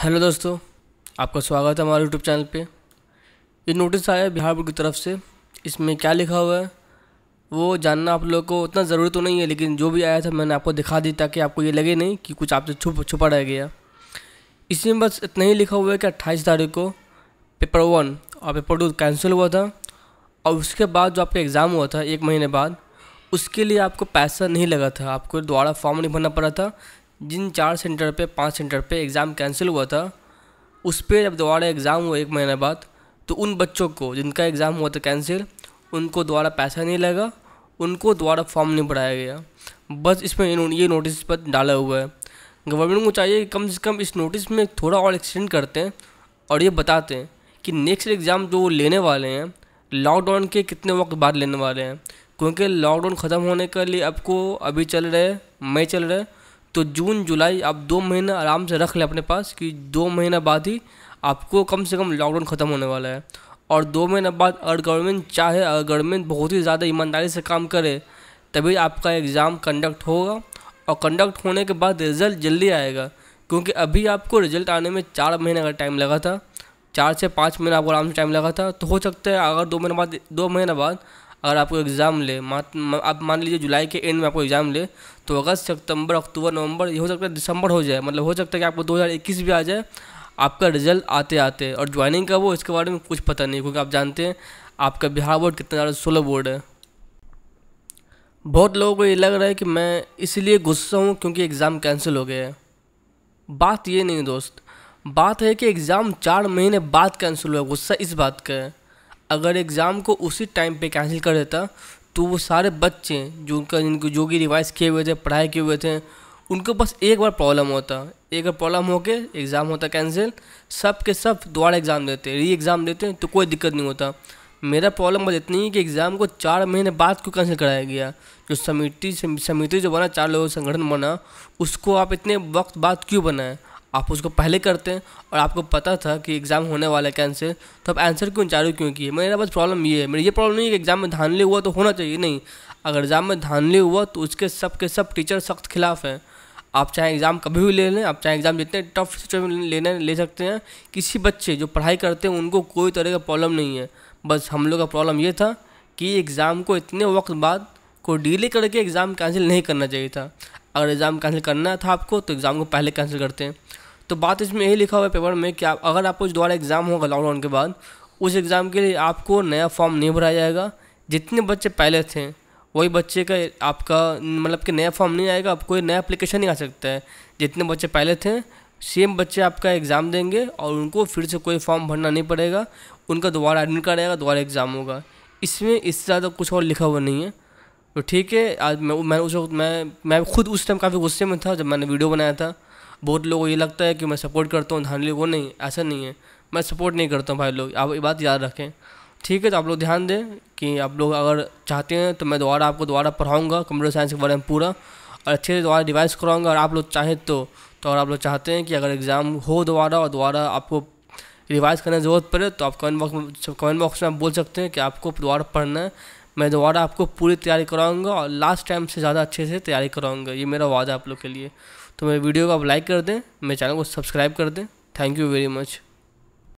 hello दोस्तों आपका स्वागत है हमारे यूट्यूब चैनल पे ये नोटिस आया है बिहार बोर्ड की तरफ से इसमें क्या लिखा हुआ है वो जानना आप लोगों को उतना ज़रूरी तो नहीं है लेकिन जो भी आया था मैंने आपको दिखा दी ताकि आपको ये लगे नहीं कि कुछ आपसे छुप छुपा रह गया इसमें बस इतना ही लिखा हुआ है कि अट्ठाईस तारीख को पेपर वन और पेपर टू कैंसिल हुआ था और उसके बाद जो आपका एग्ज़ाम हुआ था एक महीने बाद उसके लिए आपको पैसा नहीं लगा था आपको दोबारा फॉर्म नहीं भरना पड़ा था जिन चार सेंटर पे पांच सेंटर पे एग्ज़ाम कैंसिल हुआ था उस पर जब दोबारा एग्ज़ाम हुआ एक महीने बाद तो उन बच्चों को जिनका एग्ज़ाम हुआ था कैंसिल उनको दोबारा पैसा नहीं लगा उनको दोबारा फॉर्म नहीं भराया गया बस इसमें ये नोटिस पर डाला हुआ है गवर्नमेंट को चाहिए कम से कम इस नोटिस में थोड़ा और एक्सटेंड करते हैं और ये बताते हैं कि नेक्स्ट एग्ज़ाम जो लेने वाले हैं लॉकडाउन के कितने वक्त बाद लेने वाले हैं क्योंकि लॉकडाउन ख़त्म होने के लिए आपको अभी चल रहे मई चल रहे तो जून जुलाई आप दो महीना आराम से रख लें अपने पास कि दो महीना बाद ही आपको कम से कम लॉकडाउन ख़त्म होने वाला है और दो महीने बाद अगर गवर्नमेंट चाहे अगर गवर्नमेंट बहुत ही ज़्यादा ईमानदारी से काम करे तभी आपका एग्ज़ाम कंडक्ट होगा और कंडक्ट होने के बाद रिज़ल्ट जल्दी आएगा क्योंकि अभी आपको रिज़ल्ट आने में चार महीने का टाइम लगा था चार से पाँच महीना आपको आराम से टाइम लगा था तो हो सकता है अगर दो महीने बाद दो महीने बाद अगर आपको एग्ज़ाम ले आप मान लीजिए जुलाई के एंड में आपको एग्ज़ाम ले तो अगस्त सितंबर अक्टूबर नवंबर ये हो सकता है दिसंबर हो जाए मतलब हो सकता है कि आपको 2021 भी आ जाए आपका रिजल्ट आते आते और ज्वाइनिंग का वो इसके बारे में कुछ पता नहीं क्योंकि आप जानते हैं आपका बिहार बोर्ड कितना ज़्यादा सोलह बोर्ड है बहुत लोगों को ये लग रहा है कि मैं इसलिए गुस्सा हूँ क्योंकि एग्ज़ाम कैंसिल हो गया है बात ये नहीं दोस्त बात है कि एग्ज़ाम चार महीने बाद कैंसिल हुआ गुस्सा इस बात का है अगर एग्ज़ाम को उसी टाइम पे कैंसिल कर देता तो वो सारे बच्चे जो उनका जिनको जो कि रिवाइज किए हुए थे पढ़ाई किए हुए थे उनको बस एक बार प्रॉब्लम होता एक बार प्रॉब्लम के एग्ज़ाम होता कैंसिल सब के सब दोबारा एग्ज़ाम देते री एग्ज़ाम देते तो कोई दिक्कत नहीं होता मेरा प्रॉब्लम बस इतनी है कि एग्ज़ाम को चार महीने बाद क्यों कैंसिल कराया गया जो समिति समिति जो बना चार लोगों संगठन बना उसको आप इतने वक्त बाद क्यों बनाए आप उसको पहले करते हैं और आपको पता था कि एग्ज़ाम होने वाला है कैंसिल तो आप आंसर क्यों चालू क्यों किए मेरा बस प्रॉब्लम ये है मेरी ये प्रॉब्लम नहीं है कि एग्ज़ाम में धानले हुआ तो होना चाहिए नहीं अगर एग्ज़ाम में धानले हुआ तो उसके सब के सब टीचर सख्त खिलाफ़ हैं आप चाहे एग्ज़ाम कभी भी ले लें आप चाहे एग्ज़ाम जितने टफ सिचुएशन में लेने ले सकते हैं किसी बच्चे जो पढ़ाई करते हैं उनको कोई तरह का प्रॉब्लम नहीं है बस हम लोग का प्रॉब्लम ये था कि एग्ज़ाम को इतने वक्त बाद को डीले करके एग्ज़ाम कैंसिल नहीं करना चाहिए था अगर एग्ज़ाम कैंसिल करना था आपको तो एग्ज़ाम को पहले कैंसिल करते हैं तो बात इसमें यही लिखा हुआ है पेपर में कि आप अगर आपको दोबारा एग्ज़ाम होगा लॉकडाउन के बाद उस एग्ज़ाम के लिए आपको नया फॉर्म नहीं भराया जाएगा जितने बच्चे पहले थे वही बच्चे का आपका मतलब कि नया फॉर्म नहीं आएगा आपको नया अप्लीकेशन नहीं आ सकता है जितने बच्चे पहले थे सेम बच्चे आपका एग्ज़ाम देंगे और उनको फिर से कोई फॉर्म भरना नहीं पड़ेगा उनका दोबारा एडमिट कार्ड आएगा दोबारा एग्ज़ाम होगा इसमें इससे ज़्यादा कुछ और लिखा हुआ नहीं है तो ठीक है आज मैं मैं उस वक्त मैं मैं खुद उस टाइम काफ़ी गुस्से में था जब मैंने वीडियो बनाया था बहुत लोगों को ये लगता है कि मैं सपोर्ट करता हूँ धान को नहीं ऐसा नहीं है मैं सपोर्ट नहीं करता हूँ भाई लोग आप ये बात याद रखें ठीक है तो आप लोग ध्यान दें कि आप लोग अगर चाहते हैं तो मैं दोबारा आपको दोबारा पढ़ाऊँगा कंप्यूटर साइंस के बारे में पूरा और अच्छे से दोबारा रिवाइज कराऊँगा और आप लोग चाहें तो तो और आप लोग चाहते हैं कि अगर एग्ज़ाम हो दोबारा और दोबारा आपको रिवाइज़ करने की ज़रूरत पड़े तो आप कमेंट बॉक्स कमेंट बॉक्स में आप बोल सकते हैं कि आपको दोबारा पढ़ना है मैं दोबारा आपको पूरी तैयारी कराऊंगा और लास्ट टाइम से ज़्यादा अच्छे से तैयारी कराऊंगा ये मेरा वादा है आप लोग के लिए तो मेरे वीडियो को आप लाइक कर दें मेरे चैनल को सब्सक्राइब कर दें थैंक यू वेरी मच